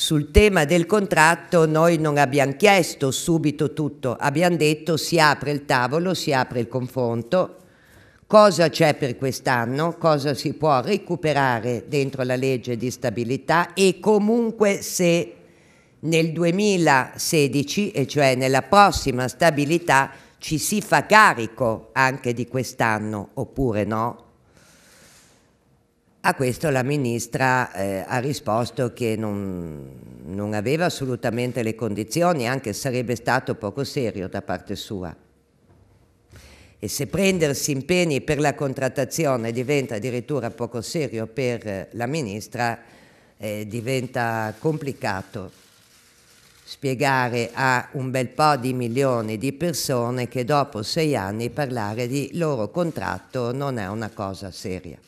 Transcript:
Sul tema del contratto noi non abbiamo chiesto subito tutto, abbiamo detto si apre il tavolo, si apre il confronto, cosa c'è per quest'anno, cosa si può recuperare dentro la legge di stabilità e comunque se nel 2016, e cioè nella prossima stabilità, ci si fa carico anche di quest'anno oppure no. A questo la ministra eh, ha risposto che non, non aveva assolutamente le condizioni, anche sarebbe stato poco serio da parte sua. E se prendersi impegni per la contrattazione diventa addirittura poco serio per la ministra, eh, diventa complicato spiegare a un bel po' di milioni di persone che dopo sei anni parlare di loro contratto non è una cosa seria.